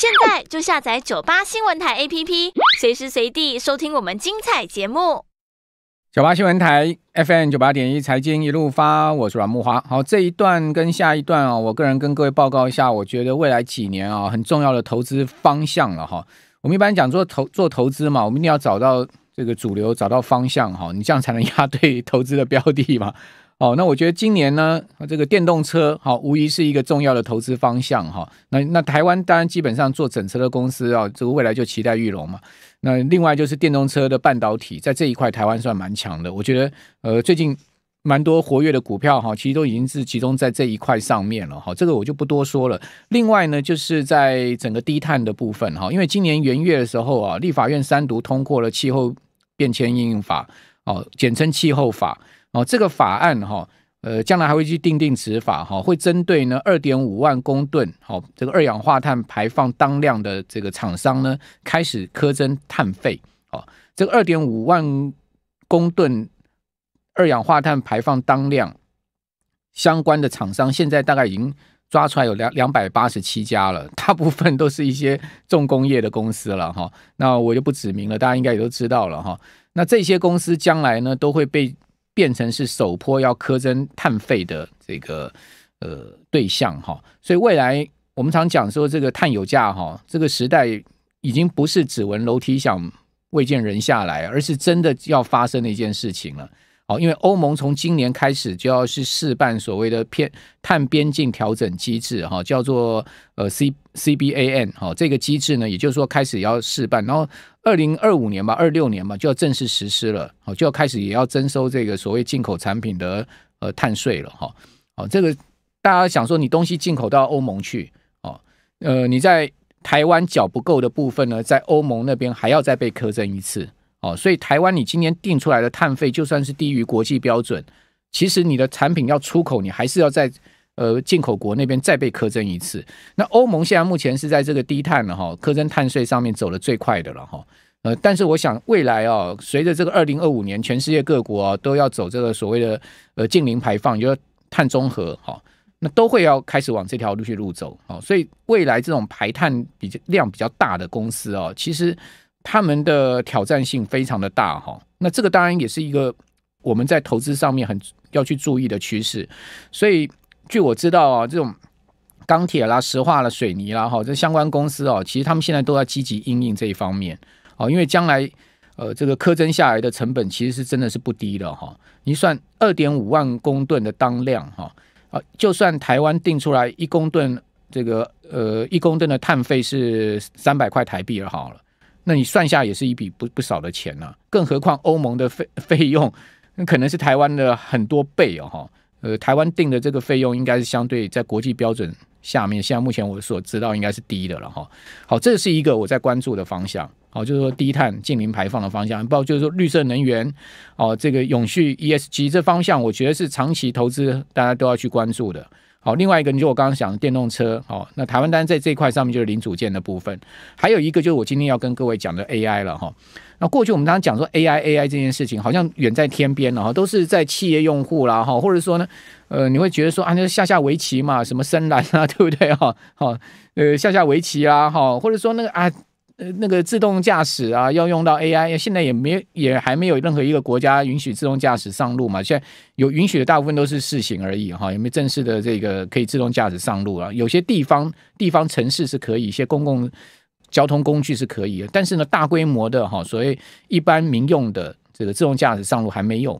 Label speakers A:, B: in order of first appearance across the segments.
A: 现在就下载九八新闻台 APP，随时随地收听我们精彩节目。九八新闻台 FM 九八点一，财经一路发，我是阮木华。好，这一段跟下一段啊，我个人跟各位报告一下，我觉得未来几年啊，很重要的投资方向了哈。我们一般讲做投做投资嘛，我们一定要找到这个主流，找到方向哈，你这样才能压对投资的标的嘛。哦，那我觉得今年呢，这个电动车好，无疑是一个重要的投资方向哈。那那台湾当然基本上做整车的公司啊，这个未来就期待裕隆嘛。那另外就是电动车的半导体，在这一块台湾算蛮强的。我觉得呃，最近蛮多活跃的股票哈，其实都已经是集中在这一块上面了哈。这个我就不多说了。另外呢，就是在整个低碳的部分哈，因为今年元月的时候啊，立法院三读通过了气候变迁应用法，哦，简称气候法。哦，这个法案哈，呃，将来还会去定定执法哈，会针对呢二点五万公吨哦，这个二氧化碳排放当量的这个厂商呢开始苛征碳费。哦，这个二点五万公吨二氧化碳排放当量相关的厂商，现在大概已经抓出来有两两百八十七家了，大部分都是一些重工业的公司了哈。那我就不指名了，大家应该也都知道了哈。那这些公司将来呢，都会被。变成是首坡要苛征碳费的这个呃对象哈，所以未来我们常讲说这个碳油价哈，这个时代已经不是只闻楼梯响未见人下来，而是真的要发生的一件事情了。哦，因为欧盟从今年开始就要去试办所谓的偏碳边境调整机制，哈，叫做呃 C C B A N，哈，这个机制呢，也就是说开始要试办，然后二零二五年吧，二六年吧就要正式实施了，好，就要开始也要征收这个所谓进口产品的呃碳税了，哈，好，这个大家想说，你东西进口到欧盟去，哦，呃，你在台湾缴不够的部分呢，在欧盟那边还要再被苛征一次。哦，所以台湾你今年定出来的碳费，就算是低于国际标准，其实你的产品要出口，你还是要在呃进口国那边再被苛征一次。那欧盟现在目前是在这个低碳的哈苛征碳税上面走的最快的了哈。呃，但是我想未来哦，随着这个二零二五年全世界各国都要走这个所谓的呃净零排放，也就是碳中和哈，那都会要开始往这条路去路走。哦，所以未来这种排碳比较量比较大的公司哦，其实。他们的挑战性非常的大哈，那这个当然也是一个我们在投资上面很要去注意的趋势。所以据我知道啊，这种钢铁啦、石化啦、水泥啦哈，这相关公司哦，其实他们现在都在积极应应这一方面哦，因为将来呃这个苛征下来的成本其实是真的是不低的哈。你算二点五万公吨的当量哈啊，就算台湾定出来一公吨这个呃一公吨的碳费是三百块台币了好了。那你算下也是一笔不不少的钱呐，更何况欧盟的费费用，那可能是台湾的很多倍哦哈。呃，台湾定的这个费用应该是相对在国际标准下面，现在目前我所知道应该是低的了哈。好，这是一个我在关注的方向，好，就是说低碳、近零排放的方向，包括就是说绿色能源，哦，这个永续 ESG 这方向，我觉得是长期投资大家都要去关注的。好，另外一个，你就我刚刚讲的电动车，好，那台湾单在这一块上面就是零组件的部分，还有一个就是我今天要跟各位讲的 AI 了哈。那过去我们常常讲说 AI，AI 这件事情好像远在天边了哈，都是在企业用户啦哈，或者说呢，呃，你会觉得说啊，那下下围棋嘛，什么深蓝啊，对不对哈？好，呃，下下围棋啊哈，或者说那个啊。呃，那个自动驾驶啊，要用到 AI，现在也没也还没有任何一个国家允许自动驾驶上路嘛。现在有允许的大部分都是试行而已哈，也没正式的这个可以自动驾驶上路啊。有些地方地方城市是可以，一些公共交通工具是可以，但是呢，大规模的哈，所谓一般民用的这个自动驾驶上路还没有。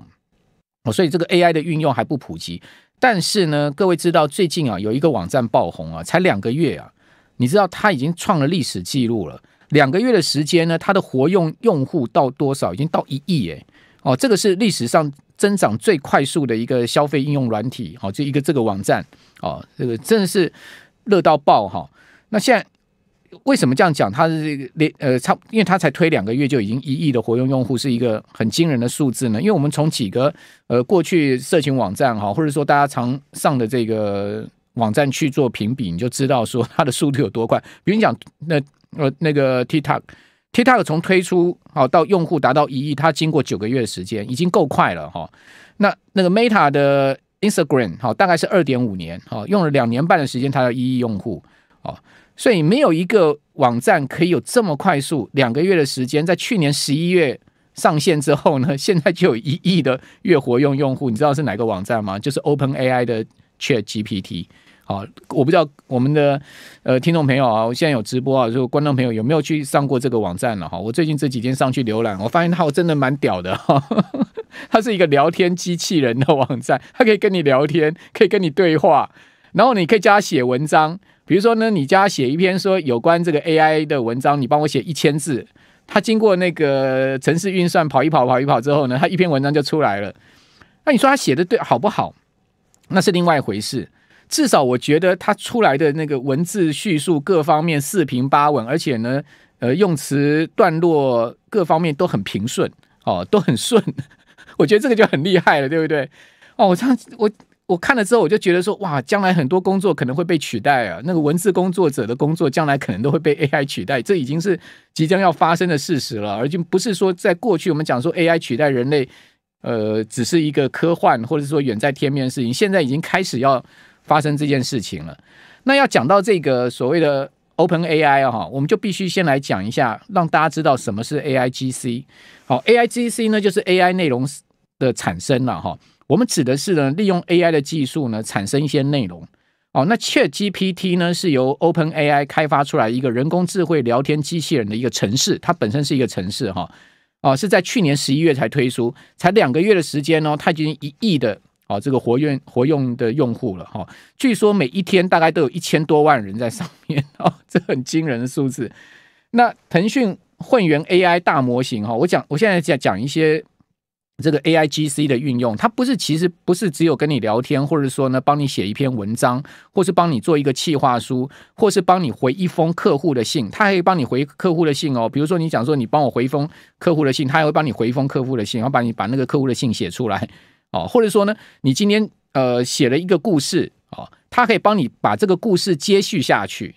A: 哦，所以这个 AI 的运用还不普及。但是呢，各位知道最近啊，有一个网站爆红啊，才两个月啊，你知道他已经创了历史记录了。两个月的时间呢，它的活用用户到多少？已经到一亿哎！哦，这个是历史上增长最快速的一个消费应用软体，哦，就一个这个网站，哦，这个真的是热到爆哈！那现在为什么这样讲？它是连呃差，因为它才推两个月就已经一亿的活用用户，是一个很惊人的数字呢。因为我们从几个呃过去社群网站哈，或者说大家常上的这个网站去做评比，你就知道说它的速度有多快。比如讲那。呃，那个 TikTok，TikTok 从推出好到用户达到一亿，它经过九个月的时间，已经够快了哈。那那个 Meta 的 Instagram 好，大概是二点五年，好用了两年半的时间，它的一亿用户哦。所以没有一个网站可以有这么快速，两个月的时间，在去年十一月上线之后呢，现在就有一亿的月活用用户。你知道是哪个网站吗？就是 OpenAI 的 ChatGPT。好，我不知道我们的呃听众朋友啊，我现在有直播啊，如果观众朋友有没有去上过这个网站了哈？我最近这几天上去浏览，我发现它，我真的蛮屌的哈。它是一个聊天机器人的网站，它可以跟你聊天，可以跟你对话，然后你可以加写文章。比如说呢，你加写一篇说有关这个 AI 的文章，你帮我写一千字，它经过那个城市运算，跑一跑，跑一跑之后呢，它一篇文章就出来了。那你说它写的对好不好？那是另外一回事。至少我觉得他出来的那个文字叙述各方面四平八稳，而且呢，呃，用词段落各方面都很平顺，哦，都很顺。我觉得这个就很厉害了，对不对？哦，我这样我我看了之后，我就觉得说，哇，将来很多工作可能会被取代啊。那个文字工作者的工作，将来可能都会被 AI 取代，这已经是即将要发生的事实了。而就不是说在过去我们讲说 AI 取代人类，呃，只是一个科幻或者说远在天边的事情。现在已经开始要。发生这件事情了，那要讲到这个所谓的 Open AI 啊，我们就必须先来讲一下，让大家知道什么是 A I G C。好，A I G C 呢，就是 A I 内容的产生了哈。我们指的是呢，利用 A I 的技术呢，产生一些内容。哦，那 Chat GPT 呢，是由 Open AI 开发出来一个人工智慧聊天机器人的一个城市，它本身是一个城市哈。啊，是在去年十一月才推出，才两个月的时间哦，它已经一亿的。哦，这个活跃活用的用户了哈，据说每一天大概都有一千多万人在上面 哦，这很惊人的数字。那腾讯混元 AI 大模型哈，我讲，我现在讲讲一些这个 AI G C 的运用，它不是其实不是只有跟你聊天，或者说呢帮你写一篇文章，或是帮你做一个企划书，或是帮你回一封客户的信，它以帮你回客户的信哦。比如说你讲说你帮我回一封客户的信，它还会帮你回一封客户的信，然后把你把那个客户的信写出来。哦，或者说呢，你今天呃写了一个故事哦，他可以帮你把这个故事接续下去，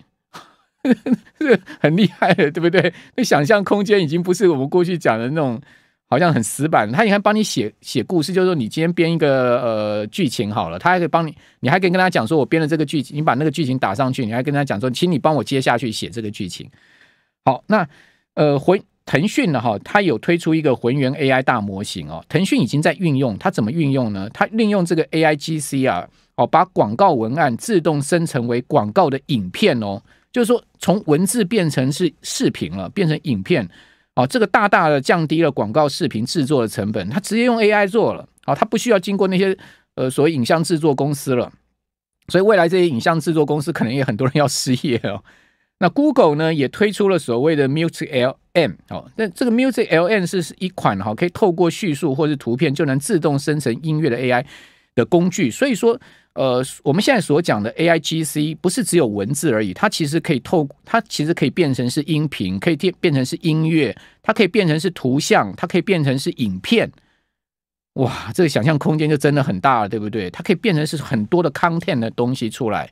A: 很厉害的，对不对？那想象空间已经不是我们过去讲的那种，好像很死板。他应该帮你写写故事，就是说你今天编一个呃剧情好了，他还可以帮你，你还可以跟他讲说，我编了这个剧情，你把那个剧情打上去，你还跟他讲说，请你帮我接下去写这个剧情。好，那呃回。腾讯呢？哈，它有推出一个混元 AI 大模型哦。腾讯已经在运用，它怎么运用呢？它利用这个 AI G C 啊，哦，把广告文案自动生成为广告的影片哦，就是说从文字变成是视频了，变成影片，哦，这个大大的降低了广告视频制作的成本，它直接用 AI 做了，啊，它不需要经过那些呃所谓影像制作公司了，所以未来这些影像制作公司可能也很多人要失业哦。那 Google 呢也推出了所谓的 Music L M 哦，那这个 Music L M 是一款哈，可以透过叙述或是图片就能自动生成音乐的 AI 的工具。所以说，呃，我们现在所讲的 A I G C 不是只有文字而已，它其实可以透，它其实可以变成是音频，可以变变成是音乐，它可以变成是图像，它可以变成是影片。哇，这个想象空间就真的很大了，对不对？它可以变成是很多的 content 的东西出来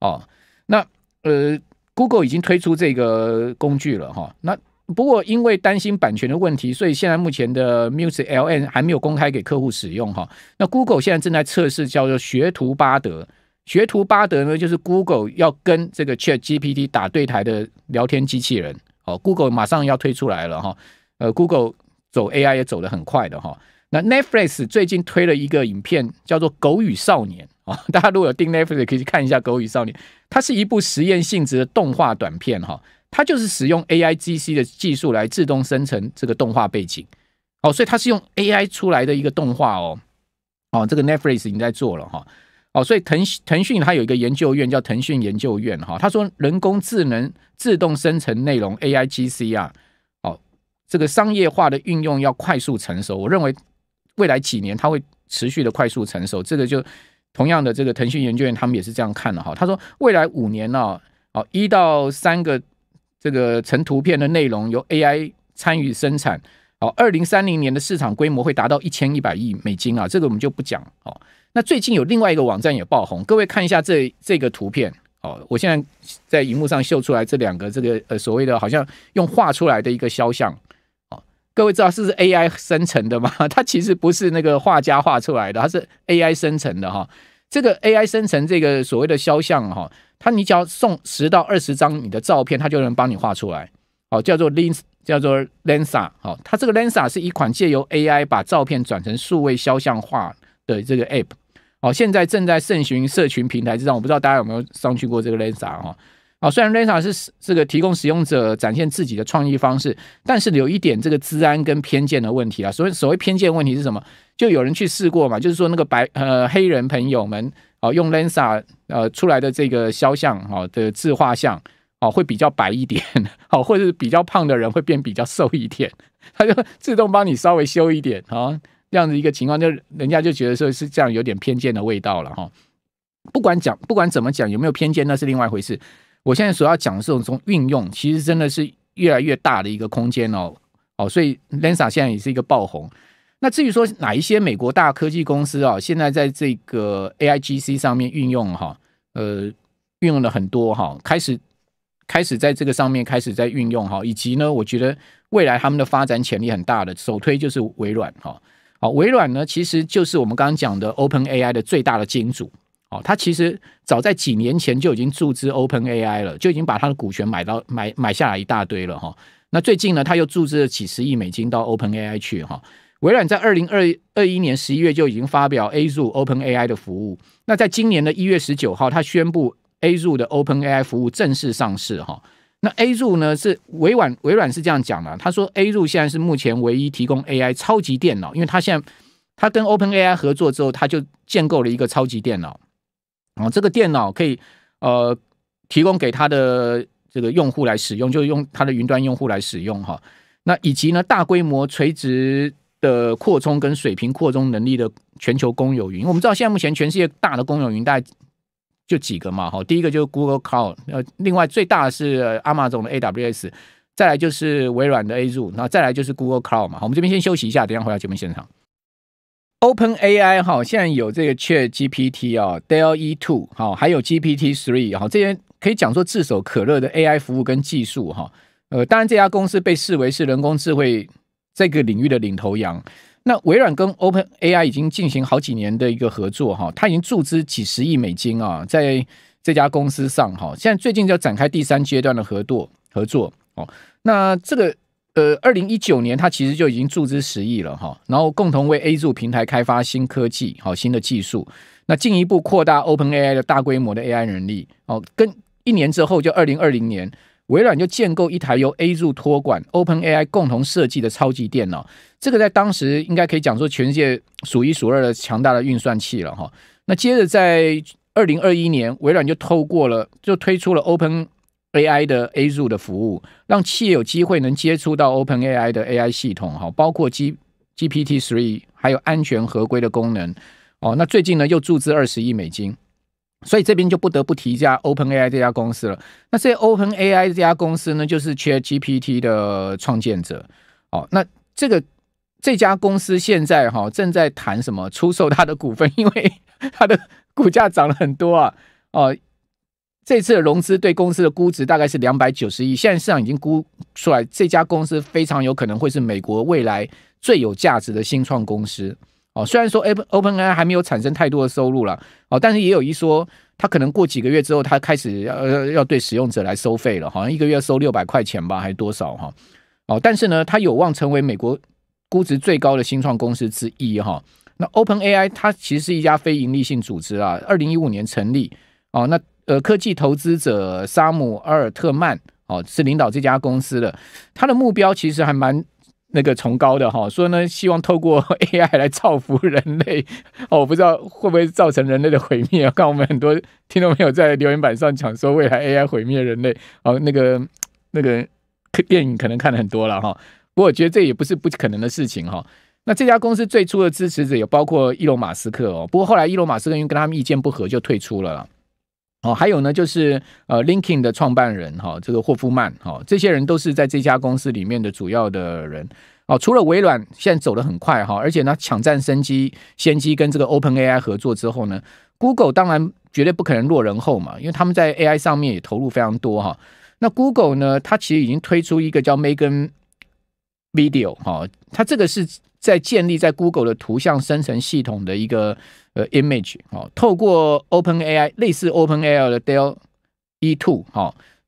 A: 哦。那呃。Google 已经推出这个工具了哈，那不过因为担心版权的问题，所以现在目前的 Music L N 还没有公开给客户使用哈。那 Google 现在正在测试叫做学徒巴德，学徒巴德呢就是 Google 要跟这个 Chat GPT 打对台的聊天机器人。哦，Google 马上要推出来了哈。呃，Google 走 AI 也走得很快的哈。那 Netflix 最近推了一个影片叫做《狗与少年》。哦，大家如果有订 Netflix 可以看一下《狗与少年》，它是一部实验性质的动画短片，哈，它就是使用 AI GC 的技术来自动生成这个动画背景，哦，所以它是用 AI 出来的一个动画哦，哦，这个 Netflix 已经在做了哈，哦，所以腾腾讯它有一个研究院叫腾讯研究院，哈，他说人工智能自动生成内容 AI GC 啊，哦，这个商业化的运用要快速成熟，我认为未来几年它会持续的快速成熟，这个就。同样的，这个腾讯研究院他们也是这样看的哈。他说，未来五年呢，哦，一到三个这个成图片的内容由 AI 参与生产。哦，二零三零年的市场规模会达到一千一百亿美金啊。这个我们就不讲哦。那最近有另外一个网站也爆红，各位看一下这这个图片哦。我现在在荧幕上秀出来这两个这个呃所谓的，好像用画出来的一个肖像。各位知道是不是 AI 生成的吗？它其实不是那个画家画出来的，它是 AI 生成的哈。这个 AI 生成这个所谓的肖像哈，它你只要送十到二十张你的照片，它就能帮你画出来。好，叫做 Lens，叫做 Lensa。哈，它这个 Lensa 是一款借由 AI 把照片转成数位肖像画的这个 App。好，现在正在盛行社群平台之上，我不知道大家有没有上去过这个 Lensa 哈。哦，虽然 Lensa 是这个提供使用者展现自己的创意方式，但是有一点这个治安跟偏见的问题啊。所谓所谓偏见问题是什么？就有人去试过嘛，就是说那个白呃黑人朋友们哦，用 Lensa 呃出来的这个肖像哈的自画像哦，会比较白一点，哦，或者是比较胖的人会变比较瘦一点，他就自动帮你稍微修一点啊，这样子一个情况，就人家就觉得说是这样有点偏见的味道了哈。不管讲不管怎么讲，有没有偏见那是另外一回事。我现在所要讲的这种从运用，其实真的是越来越大的一个空间哦，哦，所以 Lensa 现在也是一个爆红。那至于说哪一些美国大科技公司啊，现在在这个 AIGC 上面运用哈，呃，运用了很多哈，开始开始在这个上面开始在运用哈，以及呢，我觉得未来他们的发展潜力很大的，首推就是微软哈，好，微软呢其实就是我们刚刚讲的 OpenAI 的最大的金主。他其实早在几年前就已经注资 Open AI 了，就已经把他的股权买到买买下来一大堆了哈。那最近呢，他又注资了几十亿美金到 Open AI 去哈。微软在二零二二一年十一月就已经发表 a z u Open AI 的服务，那在今年的一月十九号，他宣布 a z u 的 Open AI 服务正式上市哈。那 a z u 呢，是微软微软是这样讲的，他说 a z u 现在是目前唯一提供 AI 超级电脑，因为他现在他跟 Open AI 合作之后，他就建构了一个超级电脑。哦，这个电脑可以，呃，提供给他的这个用户来使用，就是用他的云端用户来使用哈。那以及呢，大规模垂直的扩充跟水平扩充能力的全球公有云。我们知道现在目前全世界大的公有云大概就几个嘛，哈。第一个就是 Google Cloud，呃，另外最大的是阿马总的 AWS，再来就是微软的 Azure，那再来就是 Google Cloud 嘛。好，我们这边先休息一下，等下回到节目现场。Open AI 哈，现在有这个 Chat GPT 啊 d e l l e Two 好，还有 GPT Three 好，这些可以讲说炙手可热的 AI 服务跟技术哈。呃，当然这家公司被视为是人工智能这个领域的领头羊。那微软跟 Open AI 已经进行好几年的一个合作哈，它已经注资几十亿美金啊，在这家公司上哈。现在最近要展开第三阶段的合作合作哦。那这个。呃，二零一九年，它其实就已经注资十亿了哈，然后共同为 A 柱平台开发新科技，好新的技术，那进一步扩大 Open AI 的大规模的 AI 能力哦。跟一年之后，就二零二零年，微软就建构一台由 A 柱托管 Open AI 共同设计的超级电脑，这个在当时应该可以讲说全世界数一数二的强大的运算器了哈。那接着在二零二一年，微软就透过了就推出了 Open。A I 的 a z r 的服务，让企业有机会能接触到 Open A I 的 A I 系统哈，包括 G G P T Three，还有安全合规的功能哦。那最近呢，又注资二十亿美金，所以这边就不得不提一下 Open A I 这家公司了。那这 Open A I 这家公司呢，就是 Chat G P T 的创建者哦。那这个这家公司现在哈，正在谈什么出售它的股份，因为它的股价涨了很多啊哦。这次的融资对公司的估值大概是两百九十亿。现在市场已经估出来，这家公司非常有可能会是美国未来最有价值的新创公司哦。虽然说 Open Open AI 还没有产生太多的收入了哦，但是也有一说，它可能过几个月之后，它开始要要对使用者来收费了，好像一个月收六百块钱吧，还是多少哈哦。但是呢，它有望成为美国估值最高的新创公司之一哈。那 Open AI 它其实是一家非盈利性组织啊，二零一五年成立哦，那。呃，科技投资者沙姆阿尔特曼哦，是领导这家公司的。他的目标其实还蛮那个崇高的哈，说呢，希望透过 AI 来造福人类哦。我不知道会不会造成人类的毁灭啊？看我们很多听众朋友在留言板上讲说，未来 AI 毁灭人类哦。那个那个电影可能看很多了哈。不过我觉得这也不是不可能的事情哈。那这家公司最初的支持者有包括伊隆马斯克哦，不过后来伊隆马斯克因为跟他们意见不合就退出了。哦，还有呢，就是呃，Linkin 的创办人哈，这个霍夫曼哈，这些人都是在这家公司里面的主要的人。哦，除了微软现在走的很快哈，而且呢，抢占生机先机，跟这个 Open AI 合作之后呢，Google 当然绝对不可能落人后嘛，因为他们在 AI 上面也投入非常多哈。那 Google 呢，它其实已经推出一个叫 m e g a n Video 哈，它这个是。在建立在 Google 的图像生成系统的一个呃 image，哦，透过 OpenAI 类似 OpenAI 的 Dall-E Two，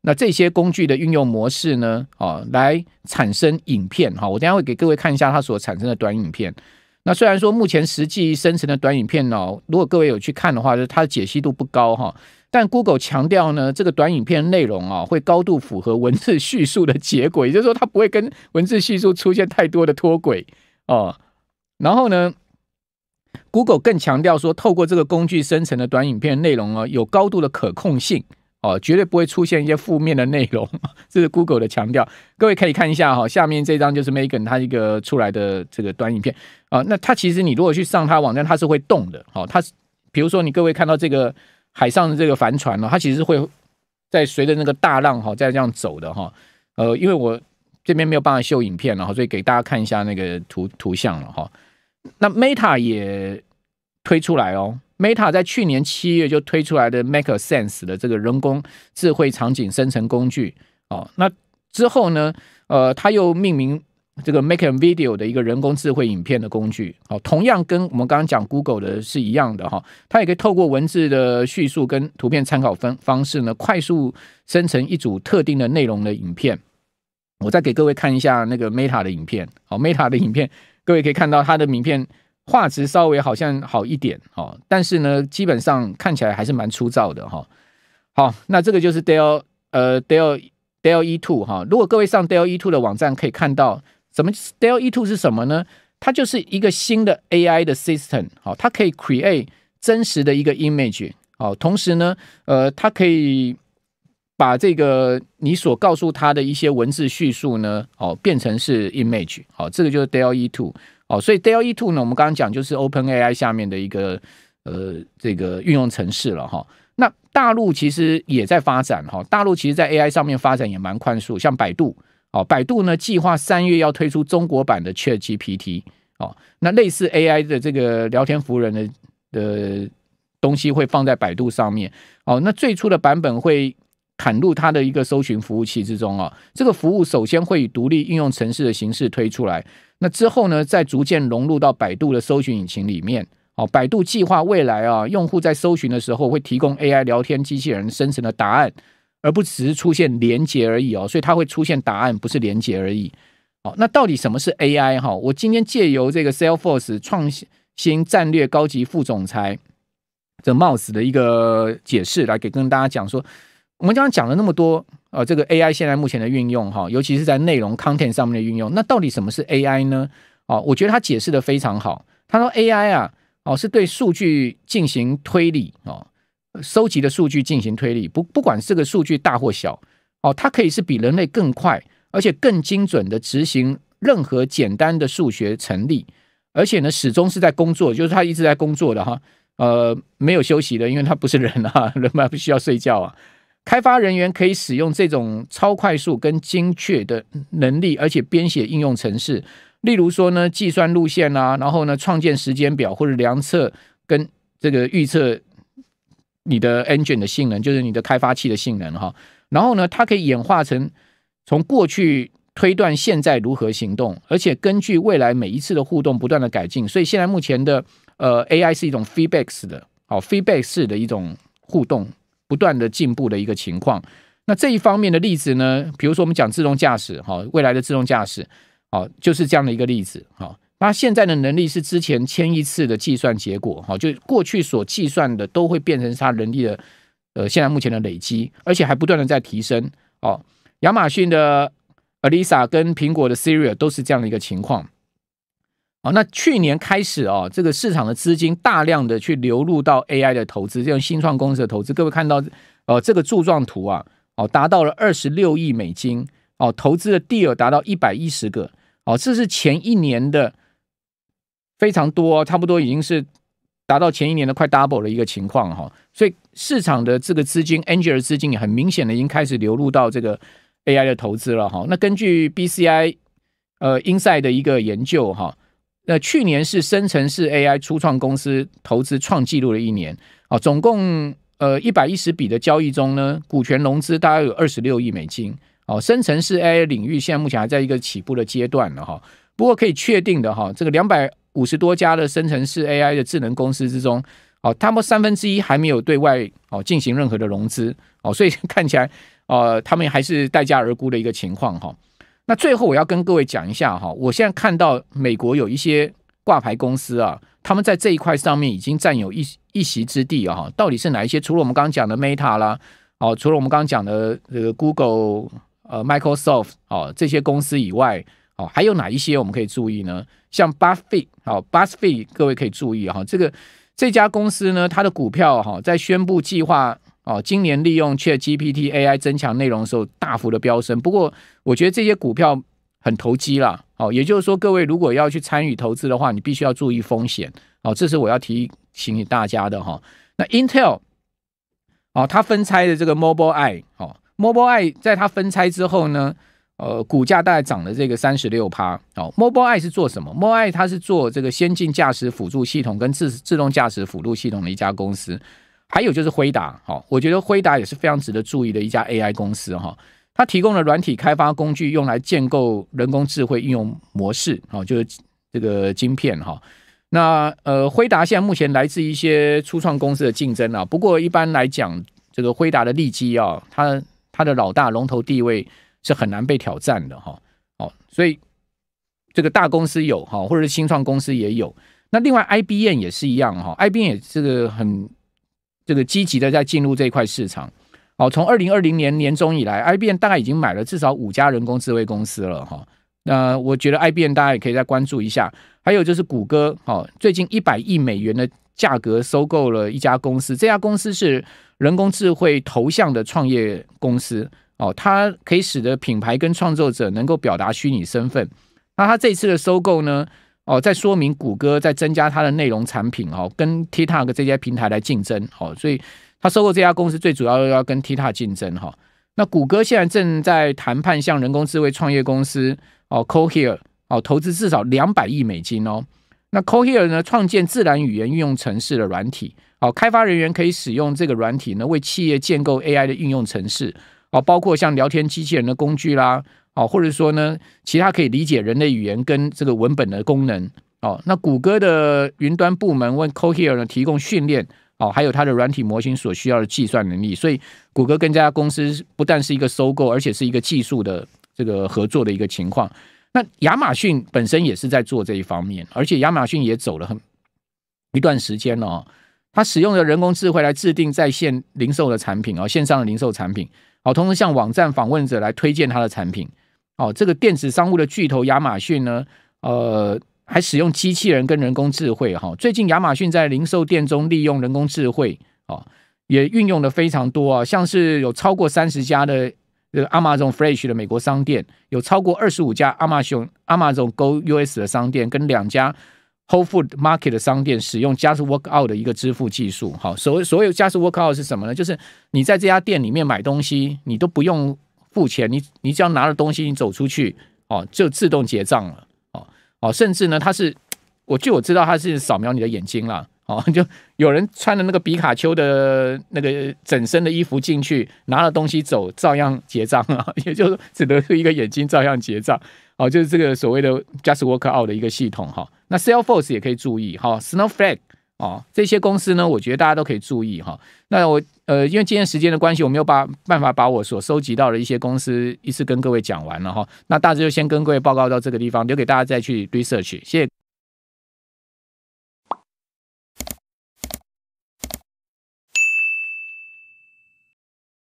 A: 那这些工具的运用模式呢，啊，来产生影片，哦，我等下会给各位看一下它所产生的短影片。那虽然说目前实际生成的短影片呢，如果各位有去看的话，就是它的解析度不高哈，但 Google 强调呢，这个短影片内容啊，会高度符合文字叙述的结果，也就是说它不会跟文字叙述出现太多的脱轨。哦，然后呢？Google 更强调说，透过这个工具生成的短影片内容哦，有高度的可控性哦，绝对不会出现一些负面的内容。这是 Google 的强调。各位可以看一下哈，下面这张就是 Megan 他一个出来的这个短影片啊。那他其实你如果去上他网站，它是会动的。好，它是比如说你各位看到这个海上的这个帆船呢，它其实会在随着那个大浪哈，在这样走的哈。呃，因为我。这边没有办法秀影片了哈，所以给大家看一下那个图图像了哈。那 Meta 也推出来哦，Meta 在去年七月就推出来的 Make a Sense 的这个人工智慧场景生成工具哦。那之后呢，呃，它又命名这个 Make a Video 的一个人工智慧影片的工具。哦，同样跟我们刚刚讲 Google 的是一样的哈，它也可以透过文字的叙述跟图片参考方方式呢，快速生成一组特定的内容的影片。我再给各位看一下那个 Meta 的影片，好，Meta 的影片，各位可以看到它的名片画质稍微好像好一点，好，但是呢，基本上看起来还是蛮粗糙的哈。好，那这个就是 Dell，呃，Dell，Dell E Two 哈。如果各位上 Dell E Two 的网站，可以看到，什么 Dell E Two 是什么呢？它就是一个新的 AI 的 system 好，它可以 create 真实的一个 image 好，同时呢，呃，它可以把这个你所告诉他的一些文字叙述呢，哦，变成是 image，好，这个就是 Dall E Two，哦，所以 Dall E Two 呢，我们刚刚讲就是 Open AI 下面的一个呃这个运用程式了哈。那大陆其实也在发展哈，大陆其实在 AI 上面发展也蛮快速，像百度哦，百度呢计划三月要推出中国版的 Chat GPT 哦，那类似 AI 的这个聊天服务人的的东西会放在百度上面哦，那最初的版本会。砍入它的一个搜寻服务器之中啊，这个服务首先会以独立应用程式的形式推出来，那之后呢，再逐渐融入到百度的搜寻引擎里面。哦，百度计划未来啊，用户在搜寻的时候会提供 AI 聊天机器人生成的答案，而不只是出现连接而已哦，所以它会出现答案，不是连接而已。好，那到底什么是 AI 哈？我今天借由这个 Salesforce 创新战略高级副总裁的帽子的一个解释来给跟大家讲说。我们刚刚讲了那么多，呃，这个 AI 现在目前的运用哈，尤其是在内容 content 上面的运用，那到底什么是 AI 呢？哦，我觉得他解释的非常好。他说 AI 啊，哦，是对数据进行推理哦，收集的数据进行推理，不不管这个数据大或小哦，它可以是比人类更快而且更精准的执行任何简单的数学成立，而且呢，始终是在工作，就是它一直在工作的哈，呃，没有休息的，因为它不是人啊，人嘛不需要睡觉啊。开发人员可以使用这种超快速跟精确的能力，而且编写应用程式，例如说呢，计算路线啊，然后呢，创建时间表或者量测跟这个预测你的 engine 的性能，就是你的开发器的性能哈。然后呢，它可以演化成从过去推断现在如何行动，而且根据未来每一次的互动不断的改进。所以现在目前的呃 AI 是一种 feedback 式的，哦 feedback 式的一种互动。不断的进步的一个情况，那这一方面的例子呢，比如说我们讲自动驾驶哈，未来的自动驾驶，好，就是这样的一个例子哈。那现在的能力是之前千亿次的计算结果哈，就过去所计算的都会变成它能力的呃，现在目前的累积，而且还不断的在提升哦。亚马逊的 a l i s a 跟苹果的 Siri 都是这样的一个情况。哦，那去年开始哦，这个市场的资金大量的去流入到 AI 的投资，这种新创公司的投资。各位看到，呃，这个柱状图啊，哦，达到了二十六亿美金，哦，投资的 deal 达到一百一十个，哦，这是前一年的非常多，差不多已经是达到前一年的快 double 的一个情况哈。所以市场的这个资金，angel 资金也很明显的已经开始流入到这个 AI 的投资了哈。那根据 BCI 呃英赛的一个研究哈。那去年是生成式 AI 初创公司投资创纪录的一年啊，总共呃一百一十笔的交易中呢，股权融资大概有二十六亿美金。哦，生成式 AI 领域现在目前还在一个起步的阶段了哈。不过可以确定的哈，这个两百五十多家的生成式 AI 的智能公司之中，哦，他们三分之一还没有对外哦进行任何的融资哦，所以 看起来呃，他们还是待价而沽的一个情况哈。那最后我要跟各位讲一下哈，我现在看到美国有一些挂牌公司啊，他们在这一块上面已经占有一一席之地啊。到底是哪一些？除了我们刚刚讲的 Meta 啦，哦，除了我们刚刚讲的这个 Google、呃 Microsoft 哦这些公司以外，哦，还有哪一些我们可以注意呢？像 Buffett，哦 b u f f e t t 各位可以注意哈，这个这家公司呢，它的股票哈在宣布计划。哦，今年利用 ChatGPT AI 增强内容的时候，大幅的飙升。不过，我觉得这些股票很投机啦。哦，也就是说，各位如果要去参与投资的话，你必须要注意风险。哦，这是我要提醒大家的哈。那 Intel，哦，它分拆的这个 Mobile I y e 哦，Mobile I y e 在它分拆之后呢，呃，股价大概涨了这个三十六趴。哦，Mobile I y e 是做什么？Mobile Eye 它是做这个先进驾驶辅助系统跟自自动驾驶辅助系统的一家公司。还有就是辉达，哈，我觉得辉达也是非常值得注意的一家 AI 公司，哈，它提供了软体开发工具用来建构人工智慧应用模式，哈，就是这个晶片，哈，那呃，辉达现在目前来自一些初创公司的竞争啊，不过一般来讲，这个辉达的利基啊，它它的老大龙头地位是很难被挑战的，哈，哦，所以这个大公司有哈，或者是新创公司也有，那另外 IBM 也是一样哈，IBM 也是个很。这个积极的在进入这一块市场，哦，从二零二零年年中以来，IBM 大概已经买了至少五家人工智慧公司了哈。那我觉得 IBM 大家也可以再关注一下。还有就是谷歌，哦，最近一百亿美元的价格收购了一家公司，这家公司是人工智慧头像的创业公司，哦，它可以使得品牌跟创作者能够表达虚拟身份。那它这次的收购呢？哦，在说明谷歌在增加它的内容产品哦，跟 TikTok 这些平台来竞争哦，所以它收购这家公司最主要要跟 TikTok 竞争哈。那谷歌现在正在谈判向人工智能创业公司哦，Cohere 哦投资至少两百亿美金哦。那 Cohere 呢，创建自然语言运用城市的软体哦，开发人员可以使用这个软体呢，为企业建构 AI 的应用城市哦，包括像聊天机器人的工具啦。哦，或者说呢，其他可以理解人类语言跟这个文本的功能哦。那谷歌的云端部门为 Cohere 呢提供训练哦，还有它的软体模型所需要的计算能力。所以，谷歌跟这家公司不但是一个收购，而且是一个技术的这个合作的一个情况。那亚马逊本身也是在做这一方面，而且亚马逊也走了很一段时间了。哦。它使用了人工智慧来制定在线零售的产品哦，线上的零售产品。好，同时向网站访问者来推荐它的产品。哦，这个电子商务的巨头亚马逊呢，呃，还使用机器人跟人工智慧哈。最近亚马逊在零售店中利用人工智慧，哦，也运用的非常多啊。像是有超过三十家的这个 Amazon Fresh 的美国商店，有超过二十五家 Amazon Amazon Go US 的商店，跟两家 Whole Food Market 的商店使用加速 Walkout 的一个支付技术。好，所谓所谓加速 Walkout 是什么呢？就是你在这家店里面买东西，你都不用。付钱，你你只要拿着东西，你走出去哦，就自动结账了哦哦，甚至呢，它是，我据我知道，它是扫描你的眼睛了哦，就有人穿了那个皮卡丘的那个整身的衣服进去，拿了东西走，照样结账啊，也就是只得一个眼睛照样结账哦，就是这个所谓的 Just w o r k Out 的一个系统哈。那 Salesforce 也可以注意哈，Snowflake 哦，这些公司呢，我觉得大家都可以注意哈。那我。呃，因为今天时间的关系，我没有把办法把我所收集到的一些公司一次跟各位讲完了哈。那大致就先跟各位报告到这个地方，留给大家再去 research。谢谢。